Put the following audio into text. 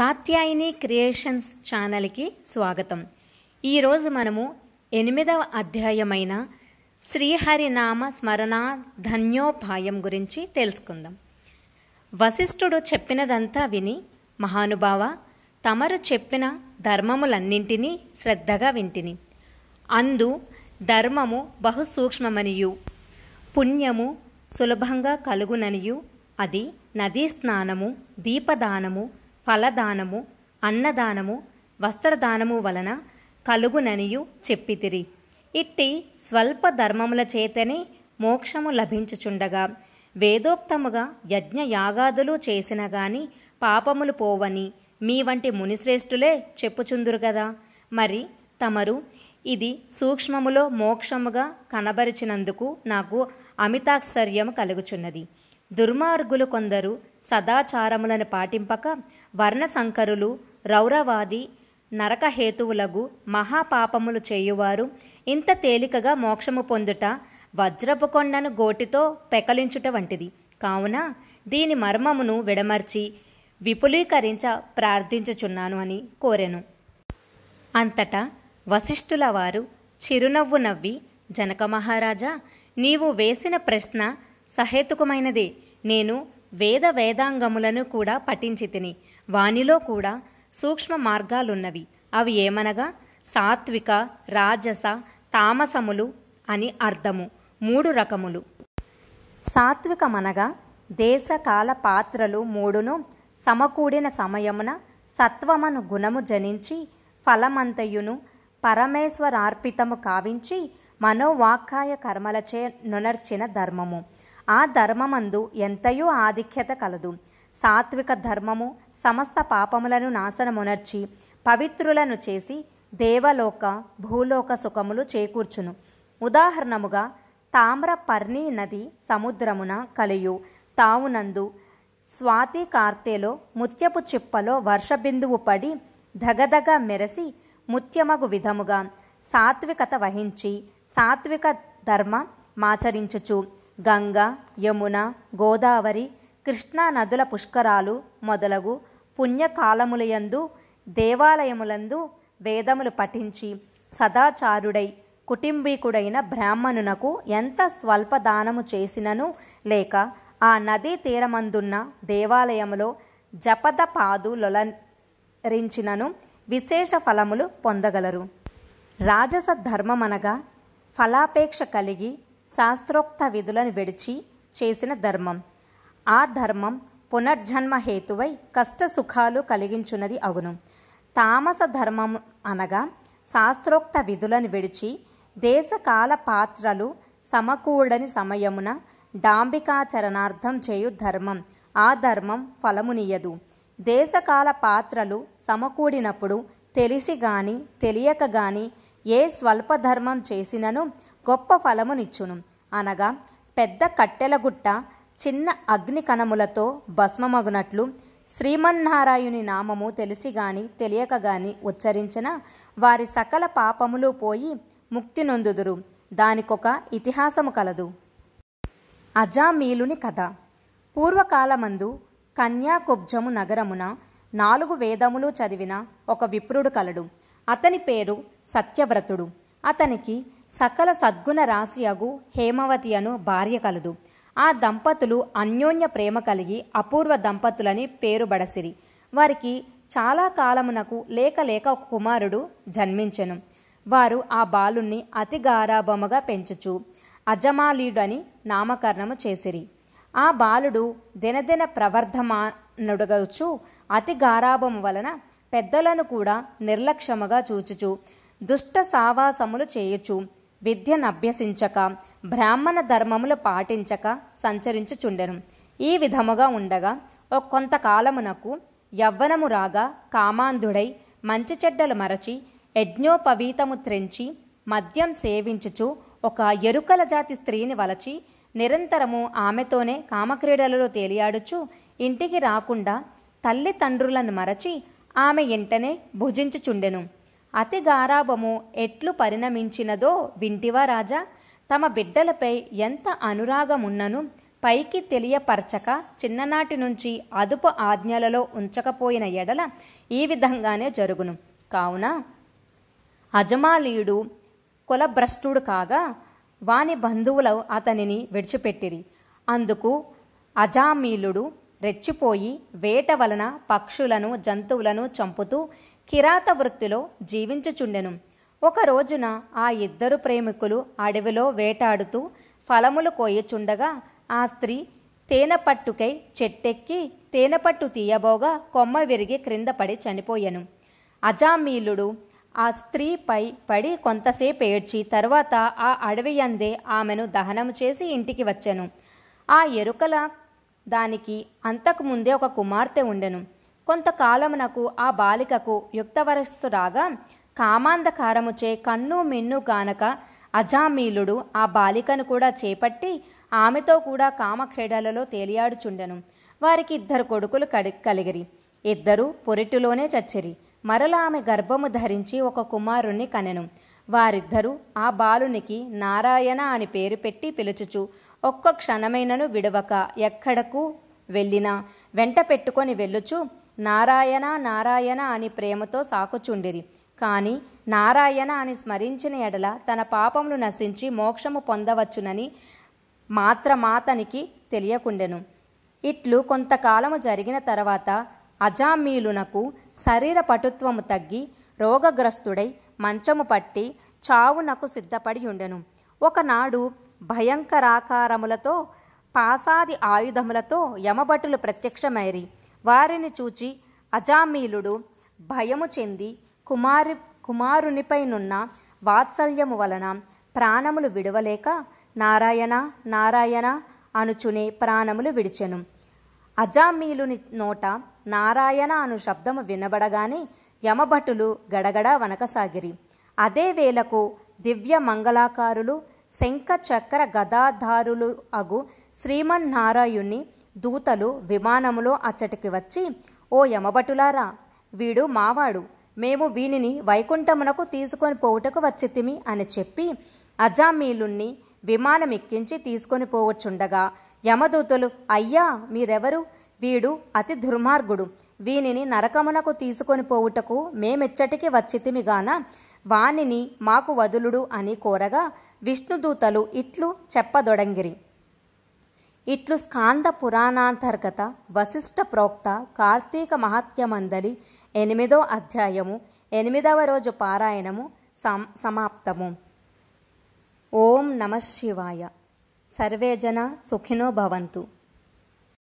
Katyayani creations ఛానల్కి స్వాగతం ఈరోజు మనము ఎనిమిదవ అధ్యాయమైన శ్రీహరినామ స్మరణ ధన్యోపాయం గురించి తెలుసుకుందాం వశిష్ఠుడు చెప్పినదంతా విని మహానుభావ తమరు చెప్పిన ధర్మములన్నింటినీ శ్రద్ధగా వింటిని అందు ధర్మము బహుసూక్ష్మమనియు పుణ్యము సులభంగా కలుగుననియు అది నదీ స్నానము దీపదానము ఫలదానము అన్నదానము వస్త్రదానము వలన కలుగుననియు చెప్పితిరి ఇట్టి స్వల్ప ధర్మముల చేతనే మోక్షము లభించుచుండగా వేదోక్తముగా యజ్ఞ యాగాదులు చేసిన గాని పాపములు పోవని మీ వంటి మునిశ్రేష్ఠులే చెప్పుచుందురు కదా మరి తమరు ఇది సూక్ష్మములో మోక్షముగా కనబరిచినందుకు నాకు అమితాశ్చర్యం కలుగుచున్నది దుర్మార్గులు కొందరు సదాచారములను పాటింపక వర్ణశంకరులు రౌరవాది నరకహేతువులగు మహాపాపములు చేయువారు ఇంత తేలికగా మోక్షము పొందుట వజ్రపు కొండను గోటితో పెకలించుట వంటిది కావున దీని మర్మమును విడమర్చి విపులీకరించ ప్రార్థించుచున్నాను అని కోరెను అంతటా వశిష్ఠుల వారు చిరునవ్వు నవ్వి జనక మహారాజా నీవు వేసిన ప్రశ్న సహేతుకమైనదే నేను వేద వేదాంగములను కూడా పఠించి తిని వానిలో కూడా సూక్ష్మ మార్గాలున్నవి అవి ఏమనగా సాత్విక రాజస తామసములు అని అర్థము మూడు రకములు సాత్వికమనగా దేశకాల పాత్రలు మూడును సమకూడిన సమయమున సత్వమను గుణము జనించి ఫలమంతయును పరమేశ్వరార్పితము కావించి మనోవాక్కాయ కర్మలచే నునర్చిన ధర్మము ఆ ధర్మమందు ఎంతయో ఆధిక్యత కలదు సాత్విక ధర్మము సమస్త పాపములను నాశనమునర్చి పవిత్రులను చేసి దేవలోక భూలోక సుఖములు చేకూర్చును ఉదాహరణముగా తామ్ర పర్ణీ నది సముద్రమున కలియు తావునందు స్వాతి కార్తెలో ముత్యపు చిప్పలో వర్షబిందువు పడి ధగధగ మెరసి ముత్యమగు విధముగా సాత్వికత వహించి సాత్విక ధర్మ మాచరించుచు గంగ యమున గోదావరి కృష్ణా నదుల పుష్కరాలు మొదలగు పుణ్యకాలములయందు దేవాలయములందు వేదములు పఠించి సదాచారుడై కుటుంబీకుడైన బ్రాహ్మణునకు ఎంత స్వల్ప దానము చేసినను లేక ఆ నదీ తీరమందున్న దేవాలయములో జపద పాదులరించినను విశేష ఫలములు పొందగలరు రాజస ధర్మమనగా ఫలాపేక్ష కలిగి శాస్త్రోక్త విధులను విడిచి చేసిన ధర్మం ఆ ధర్మం పునర్జన్మ హేతువై కష్ట సుఖాలు కలిగించున్నది అగును తామస ధర్మం అనగా శాస్త్రోక్త విధులను విడిచి దేశకాల పాత్రలు సమకూడని సమయమున డాంబికాచరణార్థం చేయు ధర్మం ఆ ధర్మం ఫలమునియదు దేశకాల పాత్రలు సమకూడినప్పుడు తెలిసి గాని తెలియక గాని ఏ స్వల్ప ధర్మం చేసినను గొప్ప ఫలమునిచ్చును అనగా పెద్ద కట్టెల గుట్ట చిన్న అగ్ని కణములతో భస్మమగునట్లు శ్రీమన్నారాయుని నామము తెలిసి గాని తెలియక గాని ఉచ్చరించిన వారి సకల పాపములు పోయి ముక్తి నొందుదురు దానికొక ఇతిహాసము కలదు అజామీలుని కథ పూర్వకాలమందు కన్యాకుబ్జము నగరమున నాలుగు వేదములు చదివిన ఒక విప్రుడు కలడు అతని పేరు సత్యవ్రతుడు అతనికి సకల సద్గుణ రాశియగు హేమవతియను భార్య కలదు ఆ దంపతులు అన్యోన్య ప్రేమ కలిగి అపూర్వ దంపతులని పేరుబడసిరి వారికి చాలా కాలమునకు లేక లేక ఒక కుమారుడు జన్మించెను వారు ఆ బాలుణ్ణి అతి గారాభముగా పెంచుచు అజమాలీడని నామకరణము చేసిరి ఆ బాలుడు దినదిన ప్రవర్ధమానుడగచ్చు అతి గారాభము వలన పెద్దలను కూడా నిర్లక్ష్యముగా చూచుచు దుష్ట సావాసములు చేయచు విద్యను అభ్యసించక బ్రాహ్మణ ధర్మములు పాటించక సంచరించుచుండెను ఈ విధముగా ఉండగా ఒక కొంతకాలమునకు యవ్వనము రాగా కామాంధుడై మంచి చెడ్డలు మరచి యజ్ఞోపవీతము త్రెంచి మద్యం సేవించుచు ఒక ఎరుకల జాతి స్త్రీని వలచి నిరంతరము ఆమెతోనే కామక్రీడలలో తేలియాడుచు ఇంటికి రాకుండా తల్లిదండ్రులను మరచి ఆమె ఎంటనే భుజించుచుండెను అతి గారాభము ఎట్లు పరిణమించినదో వింటివా రాజా తమ బిడ్డలపై ఎంత అనురాగమున్నను పైకి తెలియపరచక చిన్ననాటి నుంచి అదుపు ఆజ్ఞలలో ఉంచకపోయిన ఎడల ఈ విధంగానే జరుగును కావున అజమాలీయుడు కులభ్రష్టుడు కాగా వాని బంధువులు అతనిని విడిచిపెట్టిరి అందుకు అజామీలుడు రెచ్చిపోయి వేట వలన పక్షులను జంతువులను చంపుతూ కిరాత వృత్తిలో జీవించుచుండెను ఒక రోజున ఆ ఇద్దరు ప్రేమికులు అడవిలో వేటాడుతూ ఫలములు కోయుచుండగా ఆ స్త్రీ తేనె పట్టుకై చెట్టెక్కి తేనె పట్టు తీయబోగా కొమ్మ విరిగి క్రింద పడి చనిపోయాను అజామీలుడు ఆ స్త్రీపై పడి కొంతసేపు ఏడ్చి తర్వాత ఆ అడవి అందే ఆమెను దహనము చేసి ఇంటికి వచ్చాను ఆ ఎరుకల దానికి అంతకుముందే ఒక కుమార్తె ఉండెను కొంతకాలమునకు ఆ బాలికకు యుక్తవరస్సు రాగా కామాంధకారముచే కన్ను మిన్ను కానక అజామీలుడు ఆ బాలికను కూడా చేపట్టి ఆమెతో కూడా కామక్రీడలలో తేలియాడుచుండెను వారికి ఇద్దరు కొడుకులు కడి కలిగిరి ఇద్దరు పొరిటిలోనే చచ్చిరి మరల ఆమె గర్భము ధరించి ఒక కుమారుణ్ణి కనెను వారిద్దరూ ఆ బాలునికి నారాయణ అని పేరు పెట్టి పిలుచుచు ఒక్క క్షణమైనను విడవక ఎక్కడకు వెళ్ళినా వెంట పెట్టుకొని వెళ్ళుచు నారాయణ నారాయణ అని ప్రేమతో సాకుచుండిరి కానీ నారాయణ అని స్మరించిన ఎడల తన పాపములు నశించి మోక్షము పొందవచ్చునని మాత్రమాతనికి తెలియకుండెను ఇట్లు కొంతకాలము జరిగిన తర్వాత అజామీలునకు శరీర పటుత్వము తగ్గి రోగగ్రస్తుడై మంచము పట్టి చావునకు సిద్ధపడి ఉండెను ఒకనాడు భయంకరాకారములతో పాసాది ఆయుధములతో యమభటులు ప్రత్యక్షమైరి వారిని చూచి అజామీలుడు భయము చెంది కుమారి కుమారునిపైనున్న వాత్సల్యము వలన ప్రాణములు విడవలేక నారాయణ నారాయణ అనుచునే ప్రాణములు విడిచెను అజామీలుని నోట నారాయణ అను శబ్దము వినబడగానే యమభటులు గడగడ వనకసాగిరి అదే వేళకు దివ్య మంగళాకారులు శంఖ చక్ర గదాధారులు అగు శ్రీమన్నారాయుణ్ణి దూతలు విమానములో అచ్చటికి వచ్చి ఓ యమభటులారా వీడు మావాడు మేము వీనిని వైకుంఠమునకు తీసుకొని పోవుటకు వచ్చితిమి అని చెప్పి అజామీలుణ్ణి విమానమెక్కించి తీసుకొని పోవచ్చుండగా యమదూతలు అయ్యా మీరెవరు వీడు అతి దుర్మార్గుడు వీనిని నరకమునకు తీసుకొని పోవుటకు మేమెచ్చటికి వచ్చితిమిగాన వానిని మాకు వదులుడు అని కోరగా విష్ణుదూతలు ఇట్లు చెప్పదొడంగిరి ఇట్లు స్కాంద పురాణాంతర్గత వశిష్ఠ ప్రోక్త కార్తీక మహాత్యమందలి ఎనిమిదో అధ్యాయము ఎనిమిదవ రోజు పారాయణము సం సమాప్తము ఓం నమ శివాయ సర్వే జన సుఖినో భవంతు